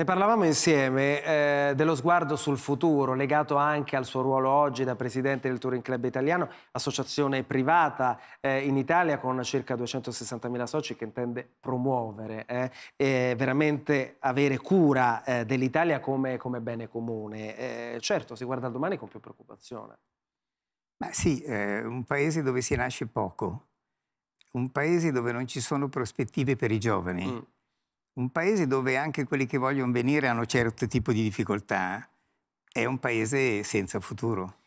Ne parlavamo insieme eh, dello sguardo sul futuro, legato anche al suo ruolo oggi da presidente del Touring Club Italiano, associazione privata eh, in Italia con circa 260.000 soci che intende promuovere, eh, e veramente avere cura eh, dell'Italia come, come, bene comune. Eh, certo, si guarda al domani con più preoccupazione. Ma sì, eh, un paese dove si nasce poco, un paese dove non ci sono prospettive per i giovani. Mm un paese dove anche quelli che vogliono venire hanno certo tipo di difficoltà, è un paese senza futuro.